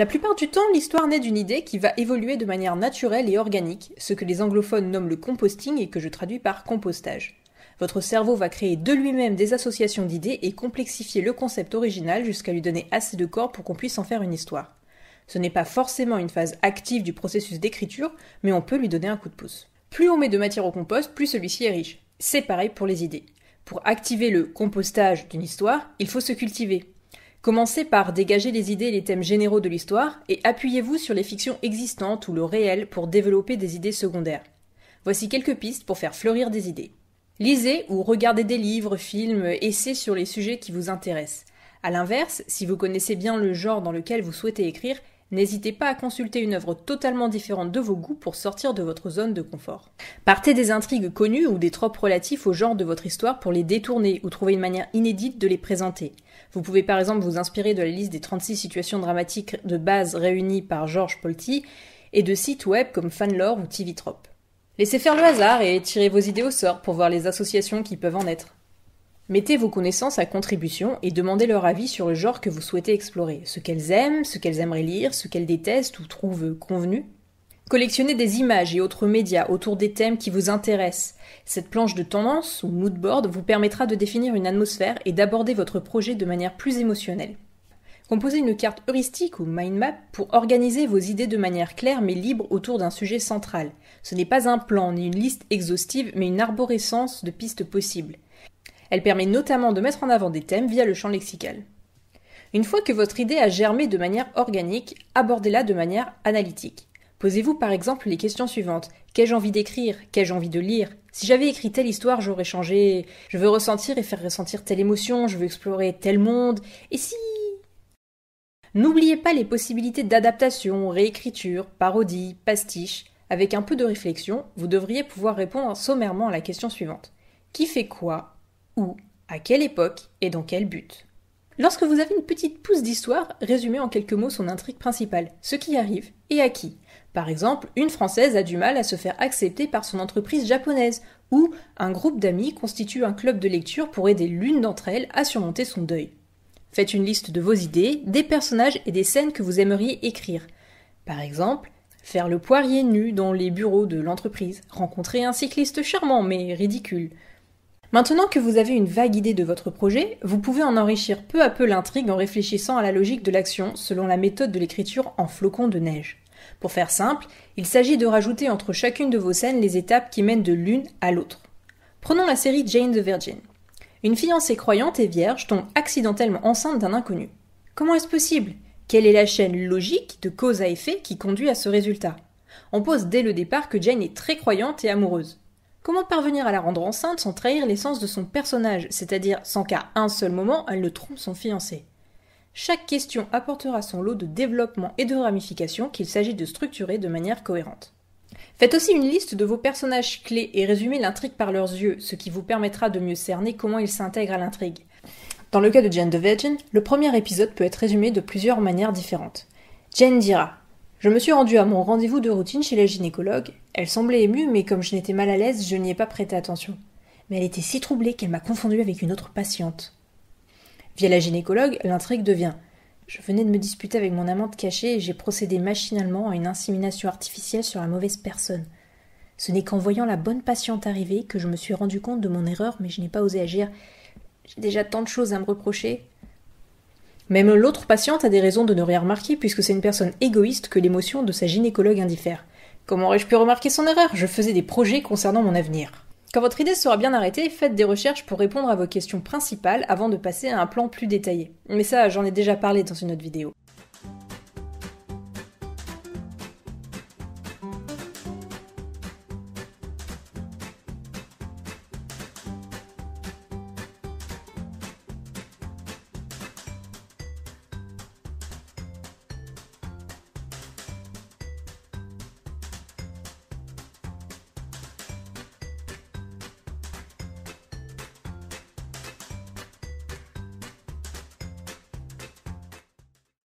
La plupart du temps, l'histoire naît d'une idée qui va évoluer de manière naturelle et organique, ce que les anglophones nomment le composting et que je traduis par compostage. Votre cerveau va créer de lui-même des associations d'idées et complexifier le concept original jusqu'à lui donner assez de corps pour qu'on puisse en faire une histoire. Ce n'est pas forcément une phase active du processus d'écriture, mais on peut lui donner un coup de pouce. Plus on met de matière au compost, plus celui-ci est riche. C'est pareil pour les idées. Pour activer le compostage d'une histoire, il faut se cultiver, Commencez par dégager les idées et les thèmes généraux de l'histoire et appuyez-vous sur les fictions existantes ou le réel pour développer des idées secondaires. Voici quelques pistes pour faire fleurir des idées. Lisez ou regardez des livres, films, essais sur les sujets qui vous intéressent. A l'inverse, si vous connaissez bien le genre dans lequel vous souhaitez écrire, n'hésitez pas à consulter une œuvre totalement différente de vos goûts pour sortir de votre zone de confort. Partez des intrigues connues ou des tropes relatifs au genre de votre histoire pour les détourner ou trouver une manière inédite de les présenter. Vous pouvez par exemple vous inspirer de la liste des 36 situations dramatiques de base réunies par Georges Polti et de sites web comme Fanlore ou TV Trop. Laissez faire le hasard et tirez vos idées au sort pour voir les associations qui peuvent en être. Mettez vos connaissances à contribution et demandez leur avis sur le genre que vous souhaitez explorer, ce qu'elles aiment, ce qu'elles aimeraient lire, ce qu'elles détestent ou trouvent convenu, Collectionnez des images et autres médias autour des thèmes qui vous intéressent. Cette planche de tendance ou mood board vous permettra de définir une atmosphère et d'aborder votre projet de manière plus émotionnelle. Composez une carte heuristique ou mind map pour organiser vos idées de manière claire mais libre autour d'un sujet central. Ce n'est pas un plan ni une liste exhaustive mais une arborescence de pistes possibles. Elle permet notamment de mettre en avant des thèmes via le champ lexical. Une fois que votre idée a germé de manière organique, abordez-la de manière analytique. Posez-vous par exemple les questions suivantes. Qu'ai-je envie d'écrire Qu'ai-je envie de lire Si j'avais écrit telle histoire, j'aurais changé. Je veux ressentir et faire ressentir telle émotion, je veux explorer tel monde. Et si N'oubliez pas les possibilités d'adaptation, réécriture, parodie, pastiche. Avec un peu de réflexion, vous devriez pouvoir répondre sommairement à la question suivante. Qui fait quoi Où À quelle époque Et dans quel but Lorsque vous avez une petite pousse d'histoire, résumez en quelques mots son intrigue principale, ce qui arrive et à qui. Par exemple, une Française a du mal à se faire accepter par son entreprise japonaise, ou un groupe d'amis constitue un club de lecture pour aider l'une d'entre elles à surmonter son deuil. Faites une liste de vos idées, des personnages et des scènes que vous aimeriez écrire. Par exemple, faire le poirier nu dans les bureaux de l'entreprise, rencontrer un cycliste charmant mais ridicule. Maintenant que vous avez une vague idée de votre projet, vous pouvez en enrichir peu à peu l'intrigue en réfléchissant à la logique de l'action selon la méthode de l'écriture en flocons de neige. Pour faire simple, il s'agit de rajouter entre chacune de vos scènes les étapes qui mènent de l'une à l'autre. Prenons la série Jane the Virgin. Une fiancée croyante et vierge tombe accidentellement enceinte d'un inconnu. Comment est-ce possible Quelle est la chaîne logique de cause à effet qui conduit à ce résultat On pose dès le départ que Jane est très croyante et amoureuse. Comment parvenir à la rendre enceinte sans trahir l'essence de son personnage, c'est-à-dire sans qu'à un seul moment elle ne trompe son fiancé chaque question apportera son lot de développement et de ramifications qu'il s'agit de structurer de manière cohérente. Faites aussi une liste de vos personnages clés et résumez l'intrigue par leurs yeux, ce qui vous permettra de mieux cerner comment ils s'intègrent à l'intrigue. Dans le cas de Jane the Virgin, le premier épisode peut être résumé de plusieurs manières différentes. Jane dira Je me suis rendue à mon rendez-vous de routine chez la gynécologue. Elle semblait émue, mais comme je n'étais mal à l'aise, je n'y ai pas prêté attention. Mais elle était si troublée qu'elle m'a confondue avec une autre patiente. Via la gynécologue, l'intrigue devient Je venais de me disputer avec mon amante cachée et j'ai procédé machinalement à une insémination artificielle sur la mauvaise personne. Ce n'est qu'en voyant la bonne patiente arriver que je me suis rendu compte de mon erreur, mais je n'ai pas osé agir. J'ai déjà tant de choses à me reprocher. Même l'autre patiente a des raisons de ne rien remarquer, puisque c'est une personne égoïste que l'émotion de sa gynécologue indiffère. Comment aurais-je pu remarquer son erreur Je faisais des projets concernant mon avenir. Quand votre idée sera bien arrêtée, faites des recherches pour répondre à vos questions principales avant de passer à un plan plus détaillé. Mais ça, j'en ai déjà parlé dans une autre vidéo.